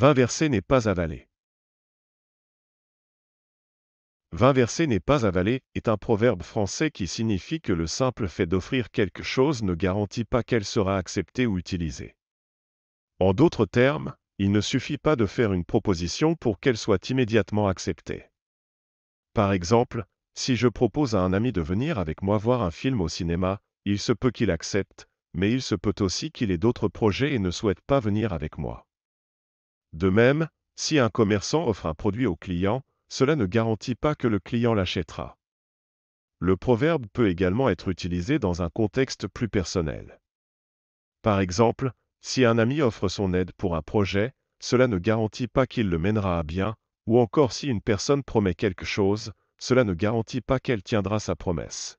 Vin versé n'est pas avalé. 20 versets n'est pas avalé est un proverbe français qui signifie que le simple fait d'offrir quelque chose ne garantit pas qu'elle sera acceptée ou utilisée. En d'autres termes, il ne suffit pas de faire une proposition pour qu'elle soit immédiatement acceptée. Par exemple, si je propose à un ami de venir avec moi voir un film au cinéma, il se peut qu'il accepte, mais il se peut aussi qu'il ait d'autres projets et ne souhaite pas venir avec moi. De même, si un commerçant offre un produit au client, cela ne garantit pas que le client l'achètera. Le proverbe peut également être utilisé dans un contexte plus personnel. Par exemple, si un ami offre son aide pour un projet, cela ne garantit pas qu'il le mènera à bien, ou encore si une personne promet quelque chose, cela ne garantit pas qu'elle tiendra sa promesse.